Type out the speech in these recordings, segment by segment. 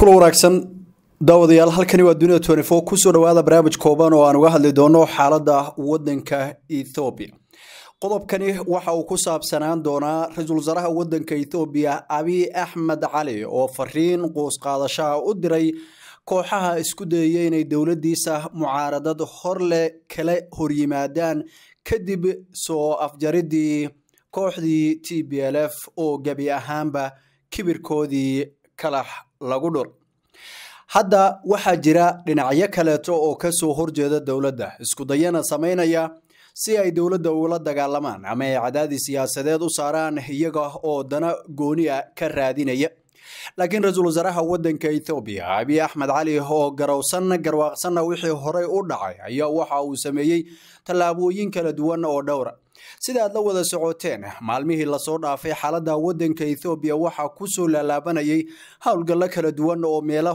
kula wanaagsan daawadayaal halkani waa dunida twenty four kusoo dhawaada barnaamij kooban oo aan uga hadli doono xaaladda wadanka ethoobiya qodobkani waxa uu ku saabsanaan doonaa ra-iisul wasaaraha wadanka ethoobiya abi axmed cali oo fariin quusqaadashaha u diray kooxaha isku dayaya inay dowladdiisa mucaaradad horle kala horyimaadaan kadib soo afjaridii kooxdii t b l f oo gebi ahaanba kibirkoodii kalax lagu dhul hadda waxaa jira dhinacyo kaleeto oo ka kasoo horjeeda dowladda iskudayana samaynaya si ay dowladda ugula dagaalamaan ama ay cadaadi siyaasadeed u saaraan iyaga oo dana gooni a ah ka raadinaya laakiin ra-iisul wasaaraha waddanka ethoobiya abiy axmed cali oo garowsan garwaaqsanna wixii horey u dhacay ayaa waxa uu sameeyey tallaabooyin kala duwan oo dhowra ah sida aad la wada socoteen maalmihii lasoo dhaafay xaaladda waddanka ethoobiya waxaa kusoo laalaabanayay howlgallo kala duwan oo meelo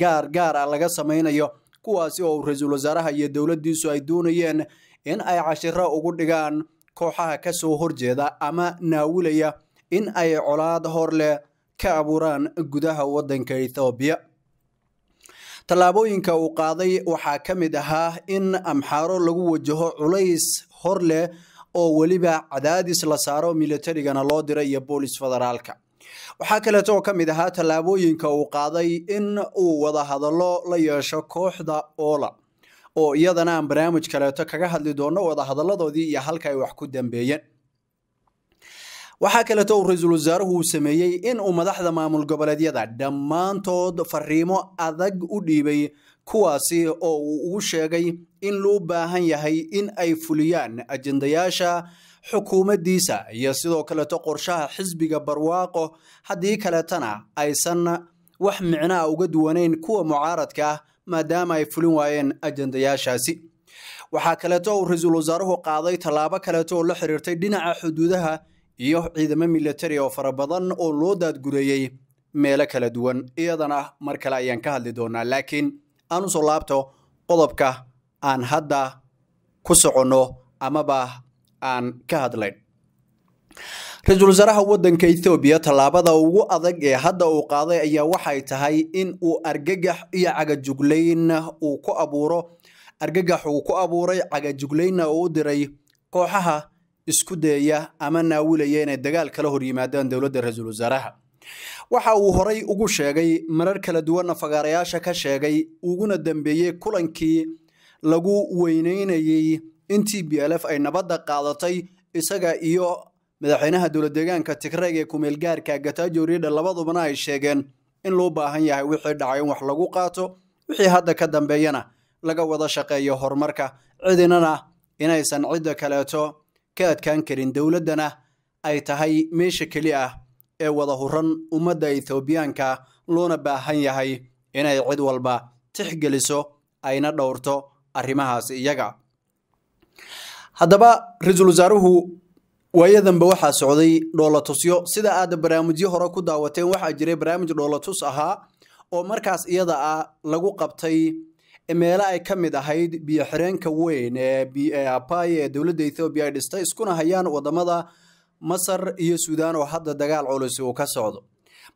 gaar gaar ah laga samaynayo kuwaasi oo ra-iisul wasaaraha iyo dowladdiisu ay doonayeen in ay cashiro ugu dhigaan kooxaha ka soo horjeeda ama naawilaya in ay colaad hor leh ka abuuraan gudaha waddanka ethoobiya tallaabooyinka uu qaaday waxaa ka mid ahaa in amxaaro lagu wajaho culays hor leh oo weliba cadaadis la saaro milatarigana loo diray iyo boolis federaalka waxaa kaleeto oo ka mid ahaa tallaabooyinka uu qaaday in uu wadahadallo la yeesho kooxda oola oo iyadana aan barnaamij kaleeto kaga hadli doono wadahadalladoodii iyo halka ay wax ku dambeeyeen waxaa kaleeto uu ra-iisul wasaaruhu uu sameeyey in uu madaxda maamul goboleedyada dhammaantood fariimo adag u dhiibay kuwaasi oo uu ugu sheegay in loo baahan yahay in ay fuliyaan ajendayaasha xukuumaddiisa iyo sidoo kaleto qorshaha xisbiga barwaaqo haddii kaletana aysan wax micnaha uga duwanayn kuwa mucaaradka ah maadaama ay fulin waayeen ajendayaashaasi waxaa kaleeto uu ra-iisul wasaaruhu qaaday tallaabo kaleeto oo la xiriirtay dhinaca xuduudaha iyo ciidamo militari oo fara badan oo loo daadgureeyey meelo kala duwan iyadana mar kale ayaan ka hadli doonaa laakiin aan usoo laabto qodobka aan hadda ku soconno amaba aan ka hadlayn ra-iisul wasaaraha waddanka ethoobiya tallaabada ugu adag ee hadda uu qaaday ayaa waxay tahay in uu argagax iyo cagajuglayn uu ku abuuro argagax uu ku abuuray cagajuglaynna uu u diray kooxaha isku dayaya ama naawilaya inay dagaal kala horyimaadaan dowladda ra-iisul wasaaraha waxa uu horay ugu sheegay marar kala duwanna fagaarayaasha ka sheegay uguna dambeeyey kulankii lagu weyneynayey in t b l f ay nabadda qaadatay isaga iyo madaxweynaha dowlad deegaanka tigreeg ee kumeelgaarka gataajo riidha labadubana ay sheegeen in loo baahan yahay wixii dhacay in wax lagu qaato wixii hadda ka dambeeyana laga wada shaqeeyo horumarka cidinana inaysan cidda kaleeto ka adkaan karin dowladdana ay tahay meesha keli ah ee wada huran ummadda ethoobiyaanka loona baahan yahay inay cid walba tixgeliso ayna dhowrto arrimahaas iyaga haddaba ra-iisul wasaaruhu waayadanba waxaa socday dhoolatusyo sida aad barnaamijyo hore ku daawateen waxaa jiray barnaamij dhoolatus ahaa oo markaas iyada ah lagu qabtay meelo ay ka mid ahayd biyo xireenka weyn ee apaye ee dowladda ethoobiya ay dhistay iskuna hayaan wadamada masar iyo suudaan oo hadda dagaal culusi uu ka socdo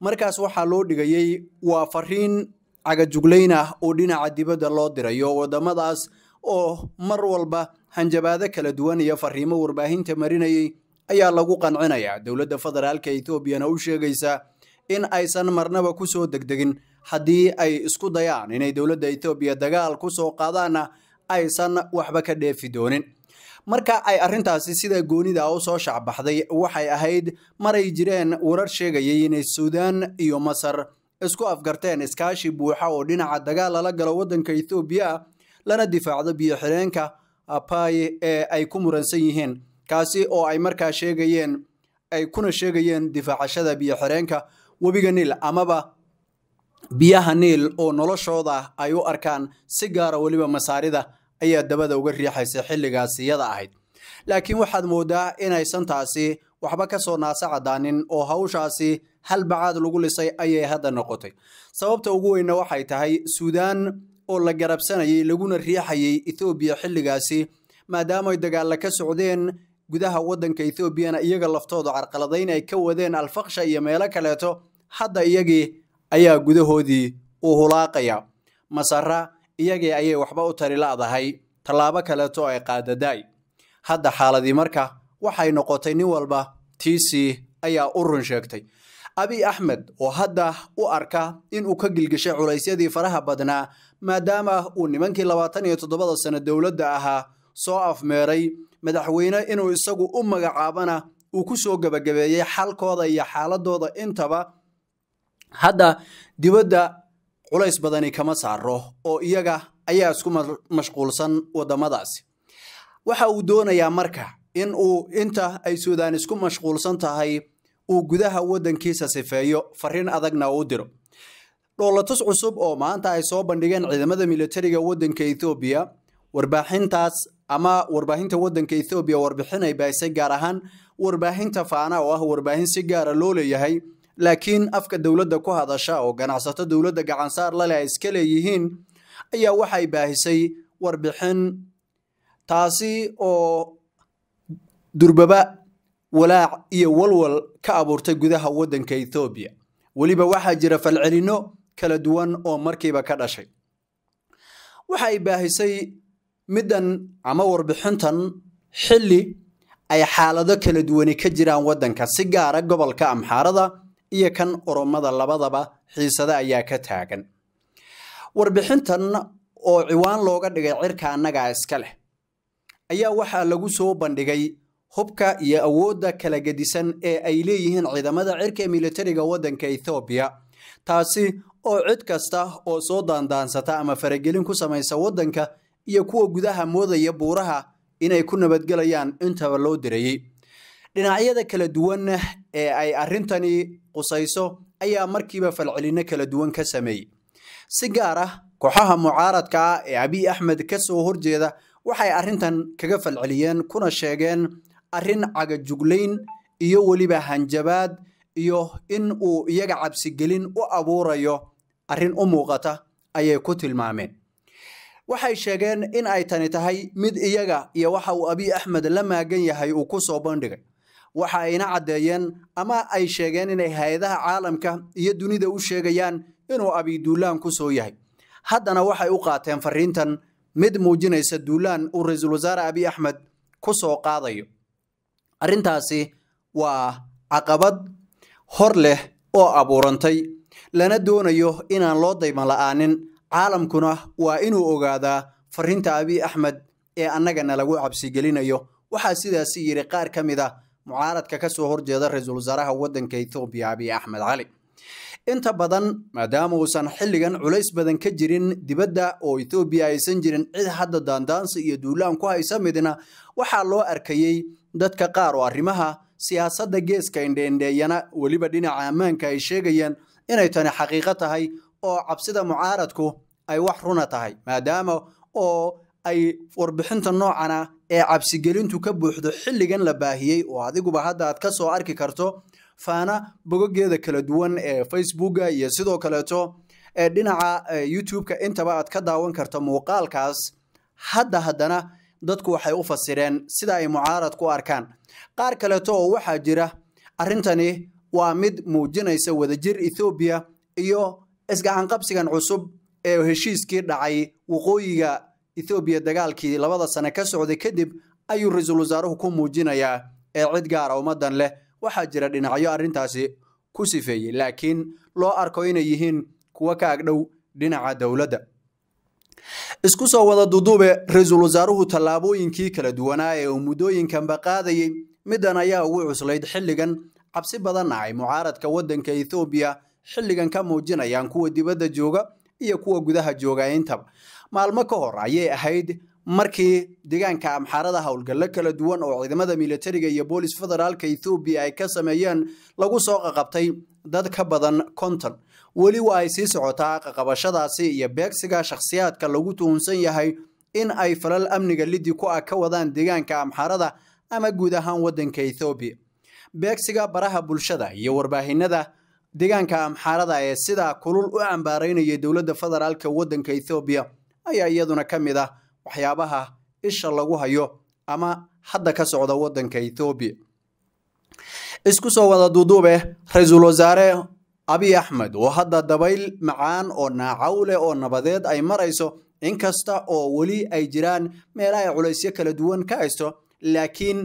markaas waxaa loo dhigayey waa fariin cagajuglayn ah oo dhinaca dibadda loo dirayo wadamadaas oo mar walba hanjabaado kala duwan iyo fariimo warbaahinta marinayay ayaa lagu qancinayaa dowladda federaalka etoobiyana u sheegaysa in aysan marnaba ku kusoo degdegin haddii ay isku dayaan inay dowladda etoobiya dagaal ku soo qaadaanna aysan waxba ka dheefi doonin marka ay arrintaasi sida goonida u soo shacbaxday waxay ahayd maray jireen warar sheegayay inay suudaan iyo masar isku afgarteen iskaashi buuxa oo dhinaca dagaal lala galo waddanka ethoobiya lana difaacdo biyoxireenka apay ee ay ku muransan yihiin kaasi oo ay markaa sheegayeen ay kuna sheegayeen difaacashada biyoxireenka webiga niil amaba biyaha niil oo noloshooda ay u arkaan si gaara weliba masaarida ayaa dabada uga riixaysa xilligaas iyada ahayd laakiin waxaad moodaa inaysan taasi waxba ka soo naasa cadaanin oo hawshaasi hal bacaad lagu lisay ayay hadda noqotay sababta ugu weynna waxay tahay suudaan oo la garabsanayay laguna riixayay ethoobiya xilligaasi maadaamay dagaalla ka socdeen gudaha waddanka ethoobiana iyaga laftooda carqaladayn ay ka wadeen alfaqsha iyo meelo kaleeto hadda iyagii ayaa gudahoodii u hulaaqaya masara iyagii ayay waxba u tari la'dahay tallaabo kaleeto ay qaadadaay hadda xaaladii marka waxay noqotay nin walba tiisii ayaa u run sheegtay abiy axmed oo hadda u arka in uu ka gilgishay culaysyadii faraha badnaa maadaama uu nimankii labaatan iyo toddobada sano dowladda ahaa soo afmeeray madaxweyne inuu isagu u magacaabana uu ku soo gebagabeeyey xalkooda iyo xaaladooda intaba hadda dibadda culays badani kama saaro oo iyaga ayaa isku mashquulsan waddamadaasi waxa uu doonayaa marka in uu inta ay suudaan isku mashquulsan tahay uu gudaha waddankiisa sifeeyo fariin adagna u diro dhoolatus cusub oo maanta ay soo bandhigeen ciidamada militariga waddanka ethoobiya warbaaxintaas ama warbaahinta waddanka ethoobiya warbixinay bahisay gaar ahaan warbaahinta faana oo ah warbaahin si gaara ah loo leeyahay laakiin afka dowladda ku hadasha oo ganacsato dowladda gacansaar lale ay iska leeyihiin ayaa waxay baahisay warbixin taasi oo durbaba walaac iyo walwal ka abuurtay gudaha waddanka ethoobiya weliba waxaa jira falcelinno kala duwan oo markiiba ka dhashay waxa ay baahisay middan ama warbixintan xilli ay xaalado kala duwani ka jiraan waddanka si gaara gobolka amxaarada iyo kan oromada labadaba xiisado ayaa ka taagan warbixintan oo ciwaan looga dhigay cirka annagaa iska leh ayaa waxaa lagu soo bandhigay hubka iyo awoodda kala gedisan ee ay leeyihiin ciidamada cirka militariga waddanka ethoobiya taasi oo cid kasta oo soo daandaansata ama faragelin ku samaysa waddanka iyo kuwa gudaha moodaya buuraha inay ku nabadgelayaan intaba loo dirayey dhinacyada kala duwan ee ay arrintani qusayso ayaa markiiba falcelinno kala duwan ka sameeyey si gaar ah kooxaha mucaaradka ah ee abiy axmed ka soo horjeeda waxay arrintan kaga falceliyeen kuna sheegeen arrin cagajuglayn iyo weliba hanjabaad iyo in uu iyaga cabsigelin u abuurayo arrin u muuqata ayay ku tilmaameen waxay sheegeen in ay tani tahay mid iyaga iyo waxa uu abiy axmed la maagan yahay uu ku soo bandhigay waxa ayna caddeeyeen ama ay sheegeen inay hay-adaha caalamka iyo dunida u sheegayaan inuu abiy duulaan ku soo yahay haddana waxay u qaateen fariintan mid muujinaysa duulaan uu ra-iisul wasaare abiy axmed ku soo qaadayo arrintaasi waa caqabad hor leh oo abuurantay lana doonayo inaan loo dayma la'aanin caalamkuna waa inuu ogaadaa fariinta abiy axmed ee annagana lagu cabsigelinayo waxaa sidaasi yidhi qaar ka mid a ah mucaaradka kasoo horjeeda ra-iisul wasaaraha wadanka ethoobiya abiy axmed cali inta badan maadaama uusan xilligan culays badan ka jirin dibadda oo ethoobiya aysan jirin cid hadda daandaansi iyo duulaan ku haysa midna waxaa loo arkayey dadka qaar oo arrimaha siyaasadda geeska indheendheeyana weliba dhinaca ammaanka ay sheegayaan inay tani xaqiiqo tahay oo cabsida mucaaradku ay wax runa tahay maadaama oo ay warbixinta noocana ee cabsigelintu ka buuxdo xilligan la baahiyey oo adiguba hadda aad ka soo arki karto faana bogogeeda kala duwan ee facebooka iyo sidoo kaleeto ee dhinaca youtube-ka intaba aad ka daawan karto muuqaalkaas hadda haddana dadku waxay u fasireen sida ay mucaarad ku arkaan qaar kaleeto oo waxaa jira arrintani waa mid muujinaysa wadajir ethoobiya iyo isgacanqabsigan cusub ee heshiiskii dhacay waqooyiga ethoobiya dagaalkii labada sane ka socday kadib ayuu ra-iisul wasaaruhu ku muujinayaa ee cid gaara ah ummadan leh waxaa jira dhinacyo arrintaasi ku sifeeyey laakiin loo arko inay yihiin kuwo ka agdhow dhinaca dowladda isku soo wada duduube ra-iisul wasaaruhu tallaabooyinkii kala duwanaa ee uu muddooyinkanba qaadayey middan ayaa ugu cuslayd xilligan cabsi badanna ay mucaaradka waddanka ethoobiya xilligan ka muujinayaan kuwa dibadda jooga iyo kuwa gudaha jooga intaba maalmo ka hor ayay ahayd markii deegaanka amxaarada howlgallo kala duwan oo ciidamada militariga iyo boolis federaalka ethoobiya ay ka sameeyeen lagu soo qaqabtay dad ka badan konton weli waa ay sii socotaa qaqabashadaasi iyo beegsiga shakhsiyaadka lagu tuhunsan yahay in ay falal amniga liddi ku ah ka wadaan deegaanka amxaarada ama guud ahaan waddanka ethoobiya beegsiga baraha bulshada iyo warbaahinada deegaanka amxaarada ee sidaa kulul u cambaaraynaya dowladda federaalka waddanka ethoobiya ayaa iyaduna ka mid ah waxyaabaha isha lagu hayo ama hadda ka socda waddanka ethoobiya isku soo wada duuduube ra-iisul wasaare abiy axmed oo hadda dabayl macaan oo naacawleh oo nabadeed ay marayso inkasta oo weli ay jiraan meelaha ay culaysyo kala duwan ka haysto laakiin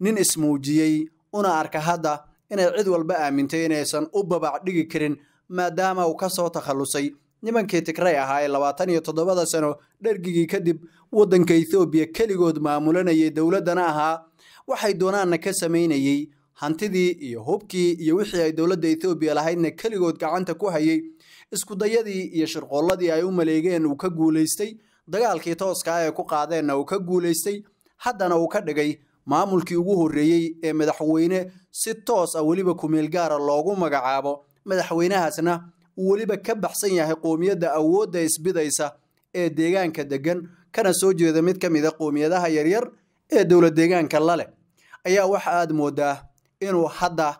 nin ismuujiyey una arka hadda inay cid walba aamintay inaysan u babac dhigi karin maadaama uu ka soo takhallusay nimankii tigray ahaa ee labaatan iyo toddobada sano dhergigii kadib waddanka ethoobiya keligood maamulanayay dowladdana ahaa waxay doonaanna ka samaynayey hantidii iyo hubkii iyo wixii ay dowladda ethoobiya lahaydna keligood gacanta ku hayay iskudayadii iyo shirqoolladii ay u maleegeen uu ka guulaystay dagaalkii tooska ah ee ku qaadeenna uu ka guulaystay haddana uu ka dhigay maamulkii ugu horreeyey ee madaxweyne si toos ah weliba kumeelgaara ah loogu magacaabo madaxweynahaasna uu weliba ka baxsan yahay qowmiyadda awoodda isbidaysa ee deegaanka deggan kana soo jeeda mid ka mida ah qoomiyadaha yaryar ee dowla deegaanka lale ayaa waxa aad moodaa inuu hadda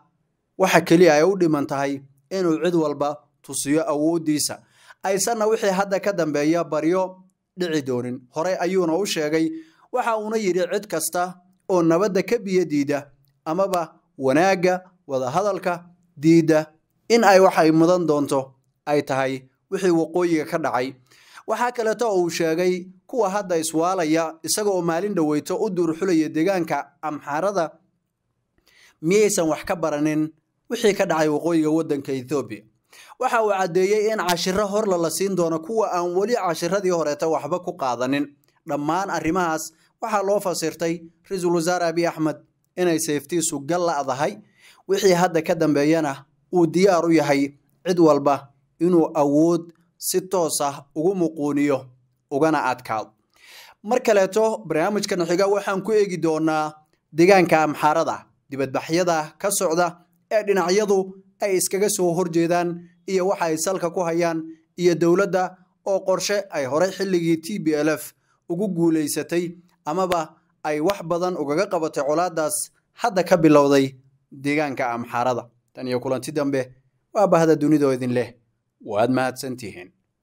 waxa keliya ay u dhiman tahay inuu cid walba tusiyo awooddiisa aysanna wixii hadda ka dambeeya baryo dhici doonin horey ayuuna u sheegay waxa uuna yidhi cid kasta oo nabadda ka biyo diida amaba wanaagga wadahadalka diida in ay waxay mudan doonto ay tahay wixii waqooyiga ka dhacay waxaa kaleeto oo uu sheegay kuwa hadda iswaalaya isaga oo maalin dhoweyto u duurxulaya deegaanka amxaarada miyaysan wax ka baranin wixii ka dhacay waqooyiga waddanka ethoobiya waxa uu caddeeyey in cashiro horla la siin doono kuwa aan weli cashiradii horeeta waxba ku qaadanin dhammaan arrimahaas waxaa loo fasirtay ra-iisul wasaare abiy axmed inay sayftiisu gal dahay wixii hadda ka dambeeyana uu diyaar u yahay cid walba inuu awood si toos ah ugu muquuniyo ugana adkaado mar kaleeto barnaamijkan xiga waxaan ku eegi doonaa deegaanka amxaarada dibadbaxyada ka socda ee dhinacyadu ay iskaga soo horjeedaan iyo waxa ay salka ku hayaan iyo dowladda oo qorshe ay horey xilligii t b l f ugu guulaysatay amaba ay wax badan ugaga qabatay colaadaas hadda ka bilowday deegaanka amxaarada tan iyo kulanti dambe waa bahda dunido idin leh waad mahadsantihiin